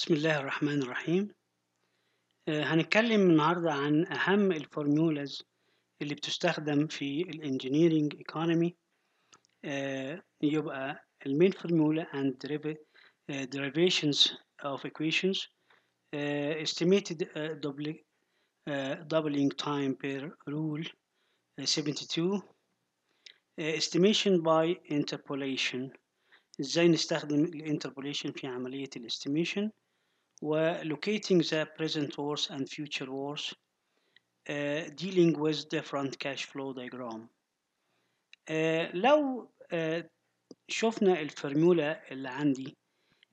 بسم الله الرحمن الرحيم آه، هنتكلم النهاردة عن أهم الفورمولاز اللي بتستخدم في الانجينيرينج ايكونومي آه، يبقى المين فورمولا and آه، derivations of equations estimated doubling time per rule 72 estimation by interpolation ازاي نستخدم الانتربوليشن في عملية الاستيميشن ولوcating the present wars and future wars uh, dealing with different cash flow diagram uh, لو uh, شفنا الفورمولا اللي عندي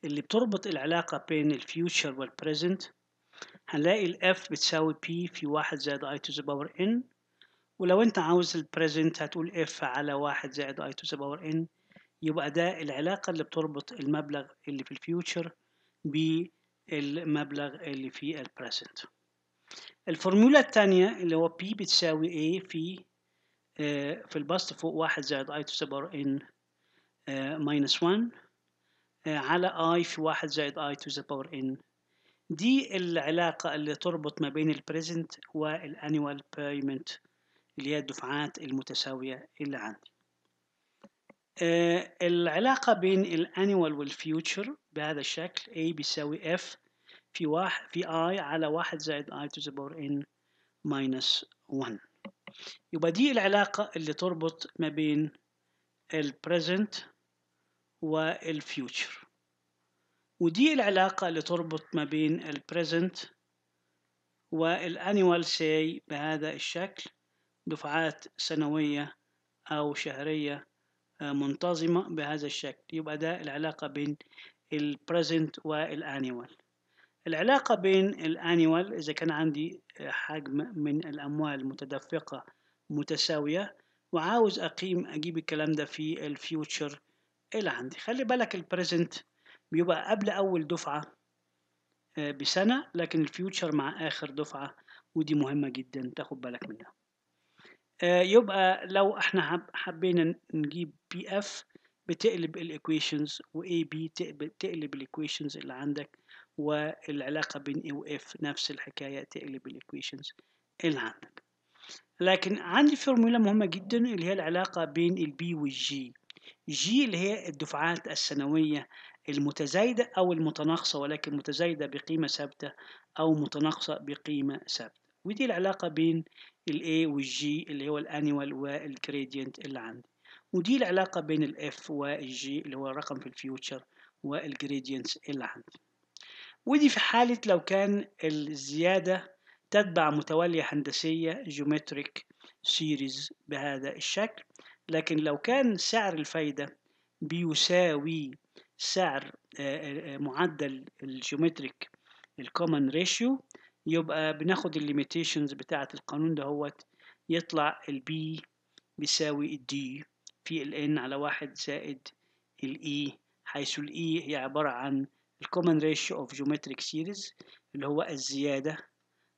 اللي بتربط العلاقة بين الفيوتشر والبريزنت هنلاقي ال F بتساوي P في واحد زائد I to the power N ولو انت عاوز البريزنت هتقول F على واحد زائد I to the power N يبقى ده العلاقة اللي بتربط المبلغ اللي في الفيوتشر المبلغ اللي في البريزنت الفورمولا الثانية اللي هو P بتساوي A في آه، في البسط فوق واحد زائد I to N آه، minus 1 آه، على I في واحد زائد I to the power N دي العلاقة اللي تربط ما بين البريزنت والانيوال بايمنت اللي هي الدفعات المتساوية اللي عندي العلاقة بين الانيوال والفيوتشر بهذا الشكل A بيساوي F في واحد في i على واحد زائد i تو the power n minus 1 يبقى دي العلاقة اللي تربط ما بين وال future ودي العلاقة اللي تربط ما بين وال annual سي بهذا الشكل دفعات سنوية أو شهرية آه، منتظمة بهذا الشكل يبقى ده العلاقة بين وال annual العلاقة بين الانيوال إذا كان عندي آه، حجم من الأموال متدفقة متساوية وعاوز أقيم أجيب الكلام ده في الفيوتشر اللي عندي خلي بالك البريزنت بيبقى قبل أول دفعة آه، بسنة لكن الفيوتشر مع آخر دفعة ودي مهمة جدا تاخد بالك منها آه، يبقى لو احنا حبينا نجيب بي اف بتقلب الايكويشنز واي بي تقلب الايكويشنز اللي عندك والعلاقة بين A و F نفس الحكاية تقلب الإيكويشنز اللي عندك لكن عندي فورمولا مهمة جدا اللي هي العلاقة بين البي والجي جي اللي هي الدفعات السنوية المتزايدة أو المتناقصة ولكن متزايدة بقيمة ثابتة أو متناقصة بقيمة ثابتة ودي العلاقة بين ال A وال G اللي هو والـ gradient اللي عندي ودي العلاقة بين ال F والـ G اللي هو الرقم في الفيوتشر gradients اللي عندي ودي في حالة لو كان الزيادة تتبع متوالية هندسية جيومتريك سيريز بهذا الشكل لكن لو كان سعر الفايدة بيساوي سعر آه، آه، آه، معدل الجيومتريك الكومن ريشيو يبقى بناخد الليميتيشنز بتاعة القانون دهوت يطلع البي بيساوي الدي في الان على واحد زائد الاي e، حيث الاي e هي عبارة عن الكومن ريشيو اوف جيومتريك سيريز اللي هو الزيادة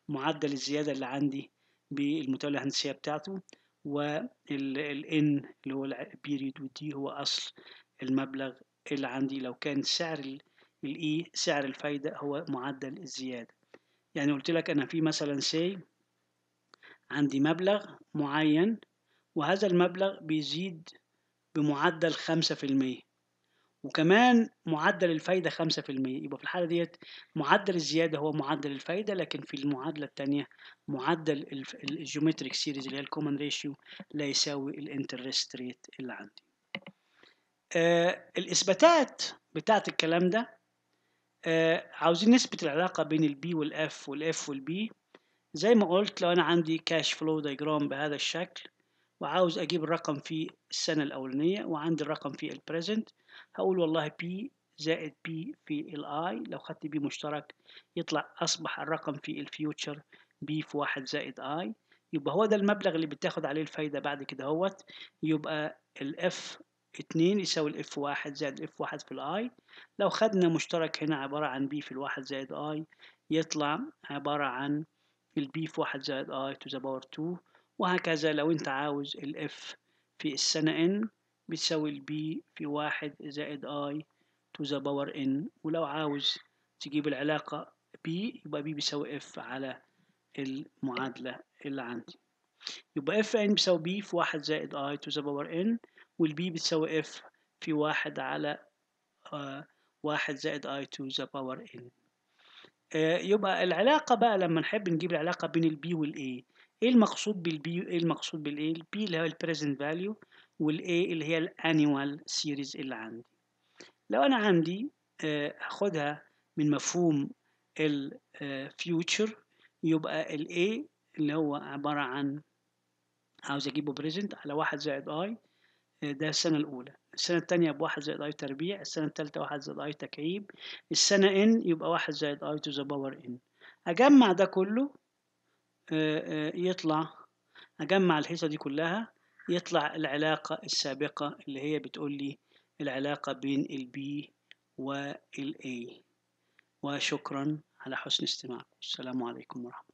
معدل الزيادة اللي عندي بالمتولى الهندسية بتاعته والان اللي هو البيريد ودي هو اصل المبلغ اللي عندي لو كان سعر الاي e، سعر الفايدة هو معدل الزيادة يعني قلت لك انا في مثلا سي عندي مبلغ معين وهذا المبلغ بيزيد بمعدل خمسة في المية وكمان معدل الفايدة 5% يبقى في الحالة ديت معدل الزيادة هو معدل الفايدة لكن في المعادلة الثانية معدل الجيومتريك سيريز اللي هي الكومن ريشيو لا يساوي الانترست ريت اللي عندي آه الإثباتات بتاعت الكلام ده آه عاوزين نثبت العلاقة بين البي والإف والإف والبي زي ما قلت لو أنا عندي كاش فلو دايجرام بهذا الشكل وعاوز أجيب الرقم في السنة الأولانية وعندي الرقم في البريزنت هقول والله بي زائد بي في الاي لو خدت بي مشترك يطلع أصبح الرقم في الفيوتشر بي في واحد زائد اي يبقى هو ده المبلغ اللي بتاخد عليه الفايدة بعد كده هوت يبقى الاف اتنين يساوي الاف واحد زائد اف واحد في الاي لو خدنا مشترك هنا عبارة عن بي في الواحد زائد اي يطلع عبارة عن البي في واحد زائد اي تو ذا باور 2 وهكذا لو أنت عاوز ال F في السنة N بتساوي ال B في واحد زائد I to the power N ولو عاوز تجيب العلاقة B يبقى B بيساوي F على المعادلة اللي عندي يبقى F N بيساوي B في واحد زائد I to the power N وال B بتساوي F في واحد على آه، واحد زائد I to the power N آه، يبقى العلاقة بقى لما نحب نجيب العلاقة بين ال B وال A ايه المقصود بالبي ايه المقصود بالاي البي اللي هو البريزنت فاليو والاي اللي هي الانيوال سيريز اللي عندي لو انا عندي آه، هاخدها من مفهوم الفيوتشر آه، يبقى الاي اللي هو عبارة عن عاوز اجيبه بريزنت على واحد زائد اي آه، ده السنة الأولى السنة التانية بواحد زائد اي تربيع السنة التالتة واحد زائد اي تكعيب السنة ان يبقى واحد زائد اي تو ذا باور ان أجمع ده كله آه، آه، يطلع أجمع الحصة دي كلها يطلع العلاقة السابقة اللي هي بتقول لي العلاقة بين ال B A وشكرا على حسن استماعكم السلام عليكم ورحمة الله